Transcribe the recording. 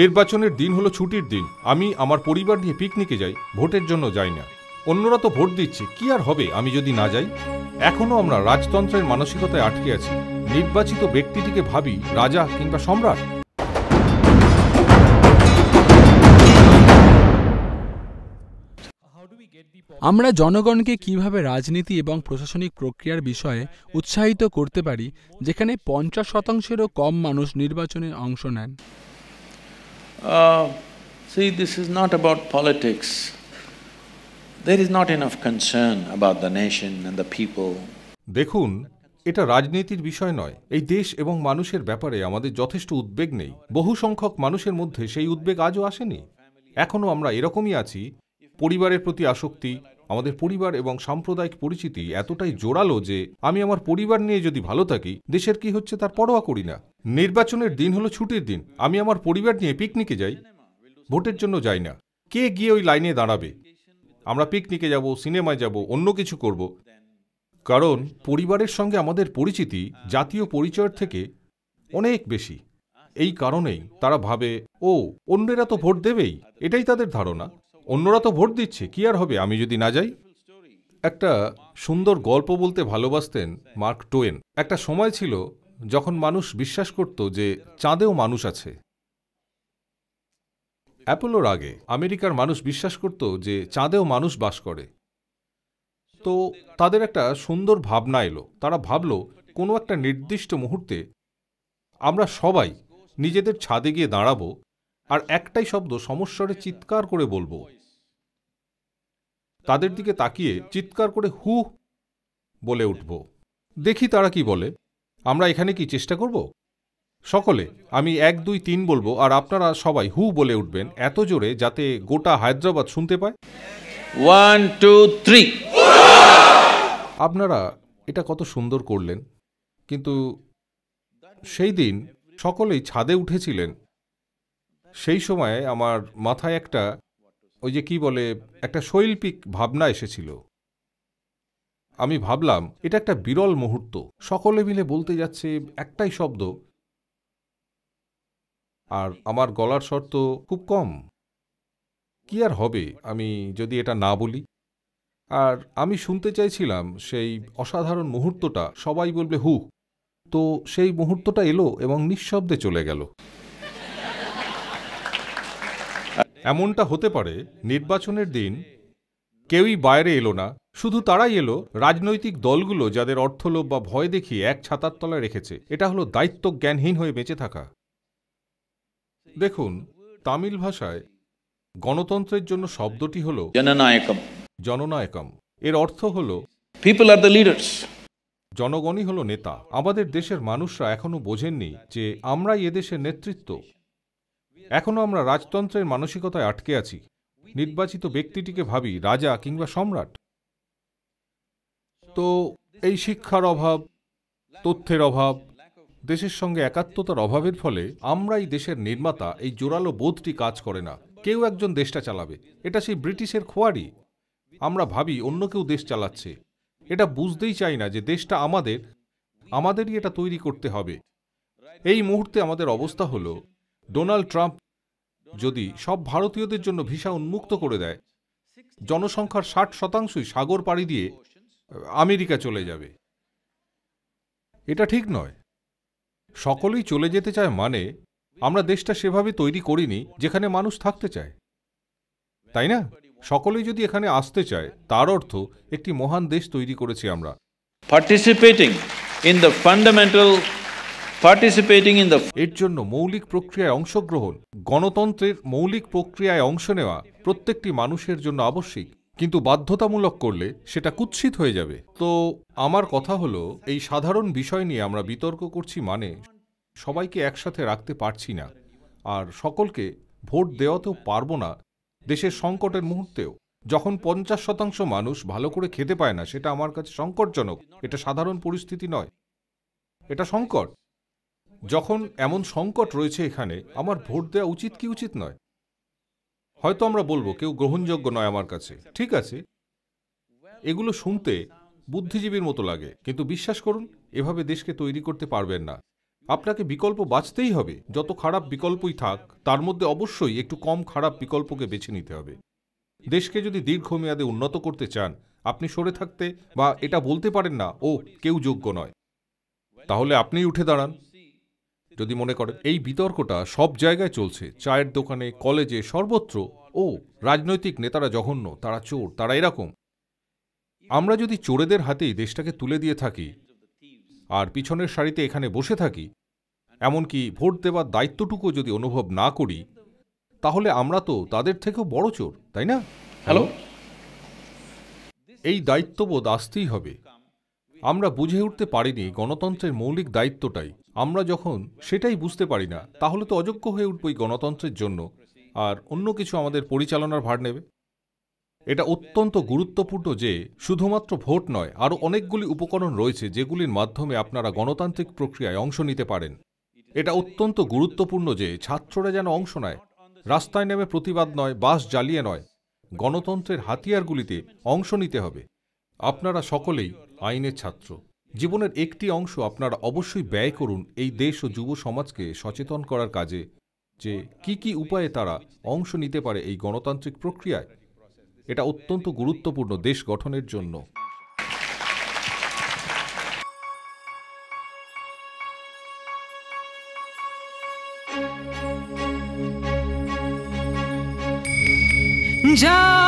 নির্বাচনের দিন হলো ছুটির দিন আমি আমার পরিবার নিয়ে পিকনিকে যাই ভোটের জন্য যাই না অন্যরা তো ভোট দিচ্ছে কি আর হবে আমি যদি না যাই এখনও আমরা রাজতন্ত্রের মানসিকতায় আটকে আছি নির্বাচিত ব্যক্তিটিকে ভাবি রাজা কিংবা সম্রাট আমরা জনগণকে কিভাবে রাজনীতি এবং প্রশাসনিক প্রক্রিয়ার বিষয়ে উৎসাহিত করতে পারি যেখানে পঞ্চাশ শতাংশেরও কম মানুষ নির্বাচনে অংশ নেন Uh, see, this is not about politics. There is not enough concern about the nation and the people. দেখুন এটা রাজনীতির বিষয় নয় এই দেশ এবং মানুষের ব্যাপারে আমাদের যথেষ্ট উদ্বেগ নেই বহু সংখ্যক মানুষের মধ্যে সেই উদ্বেগ আজও আসেনি এখনও আমরা এরকমই আছি পরিবারের প্রতি আসক্তি আমাদের পরিবার এবং সাম্প্রদায়িক পরিচিতি এতটাই জোরালো যে আমি আমার পরিবার নিয়ে যদি ভালো থাকি দেশের কি হচ্ছে তার পরোয়া করি না নির্বাচনের দিন হলো ছুটির দিন আমি আমার পরিবার নিয়ে পিকনিকে যাই ভোটের জন্য যাই না কে গিয়ে ওই লাইনে দাঁড়াবে আমরা পিকনিকে যাব সিনেমায় যাব অন্য কিছু করব কারণ পরিবারের সঙ্গে আমাদের পরিচিতি জাতীয় পরিচয়ের থেকে অনেক বেশি এই কারণেই তারা ভাবে ও অন্যেরা তো ভোট দেবেই এটাই তাদের ধারণা অন্যরা তো ভোট দিচ্ছে কি আর হবে আমি যদি না যাই একটা সুন্দর গল্প বলতে ভালোবাসতেন মার্ক টোয়েন একটা সময় ছিল যখন মানুষ বিশ্বাস করত যে চাঁদেও মানুষ আছে অ্যাপোলোর আগে আমেরিকার মানুষ বিশ্বাস করত যে চাঁদেও মানুষ বাস করে তো তাদের একটা সুন্দর ভাবনা এলো তারা ভাবল কোনো একটা নির্দিষ্ট মুহূর্তে আমরা সবাই নিজেদের ছাদে গিয়ে দাঁড়াবো আর একটাই শব্দ সমস্যারে চিৎকার করে বলবো তাদের দিকে তাকিয়ে চিৎকার করে হু বলে উঠব দেখি তারা কি বলে আমরা এখানে কি চেষ্টা করব সকলে আমি এক দুই তিন বলবো আর আপনারা সবাই হু বলে উঠবেন এত জোরে যাতে গোটা হায়দ্রাবাদ শুনতে পায় ওয়ান টু থ্রি আপনারা এটা কত সুন্দর করলেন কিন্তু সেই দিন সকলেই ছাদে উঠেছিলেন সেই সময়ে আমার মাথায় একটা ওই যে কি বলে একটা শৈল্পিক ভাবনা এসেছিল আমি ভাবলাম এটা একটা বিরল মুহূর্ত সকলে মিলে বলতে যাচ্ছে একটাই শব্দ আর আমার গলার শর্ত তো খুব কম কি আর হবে আমি যদি এটা না বলি আর আমি শুনতে চাইছিলাম সেই অসাধারণ মুহূর্তটা সবাই বলবে হু তো সেই মুহূর্তটা এলো এবং নিঃশব্দে চলে গেল এমনটা হতে পারে নির্বাচনের দিন কেউই বাইরে এলো না শুধু তারাই এলো রাজনৈতিক দলগুলো যাদের অর্থলোভ বা ভয় দেখিয়ে এক ছাতার তলায় রেখেছে এটা হলো দায়িত্ব জ্ঞানহীন হয়ে বেঁচে থাকা দেখুন তামিল ভাষায় গণতন্ত্রের জন্য শব্দটি হল জননায়কম জননায়কম এর অর্থ হল পিপল আর দ্য লিডার্স জনগণই হলো নেতা আমাদের দেশের মানুষরা এখনো বোঝেননি যে আমরাই এদেশের নেতৃত্ব এখনও আমরা রাজতন্ত্রের মানসিকতায় আটকে আছি নির্বাচিত ব্যক্তিটিকে ভাবি রাজা কিংবা সম্রাট তো এই শিক্ষার অভাব তথ্যের অভাব দেশের সঙ্গে একাত্মতার অভাবের ফলে আমরাই দেশের নির্মাতা এই জোরালো বোধটি কাজ করে না কেউ একজন দেশটা চালাবে এটা সেই ব্রিটিশের খোয়ারি আমরা ভাবি অন্য কেউ দেশ চালাচ্ছে এটা বুঝতেই চাই না যে দেশটা আমাদের আমাদেরই এটা তৈরি করতে হবে এই মুহূর্তে আমাদের অবস্থা হলো ডোনাল্ড ট্রাম্প যদি সব ভারতীয়দের জন্য ভিসা উন্মুক্ত করে দেয় জনসংখ্যার ষাট শতাংশই সাগর পাড়ি দিয়ে আমেরিকা চলে যাবে এটা ঠিক নয় সকলেই চলে যেতে চায় মানে আমরা দেশটা সেভাবে তৈরি করিনি যেখানে মানুষ থাকতে চায় তাই না সকলেই যদি এখানে আসতে চায় তার অর্থ একটি মহান দেশ তৈরি করেছি আমরা পার্টিসিপেটিং ইন দ্য ফান্ডামেন্টাল এর জন্য মৌলিক প্রক্রিয়ায় অংশগ্রহণ গণতন্ত্রের মৌলিক প্রক্রিয়ায় অংশ নেওয়া প্রত্যেকটি মানুষের জন্য আবশ্যিক কিন্তু বাধ্যতামূলক করলে সেটা কুৎসিত হয়ে যাবে তো আমার কথা হলো এই সাধারণ বিষয় নিয়ে আমরা বিতর্ক করছি মানে সবাইকে একসাথে রাখতে পারছি না আর সকলকে ভোট দেওয়াতেও পারবো না দেশের সংকটের মুহূর্তেও যখন পঞ্চাশ শতাংশ মানুষ ভালো করে খেতে পায় না সেটা আমার কাছে সংকটজনক এটা সাধারণ পরিস্থিতি নয় এটা সংকট যখন এমন সংকট রয়েছে এখানে আমার ভোট দেওয়া উচিত কি উচিত নয় হয়তো আমরা বলবো কেউ গ্রহণযোগ্য নয় আমার কাছে ঠিক আছে এগুলো শুনতে বুদ্ধিজীবীর মতো লাগে কিন্তু বিশ্বাস করুন এভাবে দেশকে তৈরি করতে পারবেন না আপনাকে বিকল্প বাঁচতেই হবে যত খারাপ বিকল্পই থাক তার মধ্যে অবশ্যই একটু কম খারাপ বিকল্পকে বেছে নিতে হবে দেশকে যদি দীর্ঘমেয়াদে উন্নত করতে চান আপনি সরে থাকতে বা এটা বলতে পারেন না ও কেউ যোগ্য নয় তাহলে আপনি উঠে দাঁড়ান যদি মনে করে এই বিতর্কটা সব জায়গায় চলছে চায়ের দোকানে কলেজে সর্বত্র ও রাজনৈতিক নেতারা জঘন্য তারা চোর তারা এরকম আমরা যদি চোরেদের হাতেই দেশটাকে তুলে দিয়ে থাকি আর পিছনের সারিতে এখানে বসে থাকি এমনকি ভোট দেওয়ার দায়িত্বটুকু যদি অনুভব না করি তাহলে আমরা তো তাদের থেকেও বড় চোর তাই না হ্যালো এই দায়িত্ববোধ আসতেই হবে আমরা বুঝে উঠতে পারিনি গণতন্ত্রের মৌলিক দায়িত্বটাই আমরা যখন সেটাই বুঝতে পারি না তাহলে তো অযোগ্য হয়ে উঠবই গণতন্ত্রের জন্য আর অন্য কিছু আমাদের পরিচালনার ভার নেবে এটা অত্যন্ত গুরুত্বপূর্ণ যে শুধুমাত্র ভোট নয় আরও অনেকগুলি উপকরণ রয়েছে যেগুলির মাধ্যমে আপনারা গণতান্ত্রিক প্রক্রিয়ায় অংশ নিতে পারেন এটা অত্যন্ত গুরুত্বপূর্ণ যে ছাত্ররা যেন অংশ নেয় রাস্তায় নেমে প্রতিবাদ নয় বাস জ্বালিয়ে নয় গণতন্ত্রের হাতিয়ারগুলিতে অংশ নিতে হবে আপনারা সকলেই আইনের ছাত্র জীবনের একটি অংশ আপনারা অবশ্যই ব্যয় করুন এই দেশ ও যুব সমাজকে সচেতন করার কাজে যে কি কি উপায়ে তারা অংশ নিতে পারে এই গণতান্ত্রিক প্রক্রিয়ায় এটা অত্যন্ত গুরুত্বপূর্ণ দেশ গঠনের জন্য যা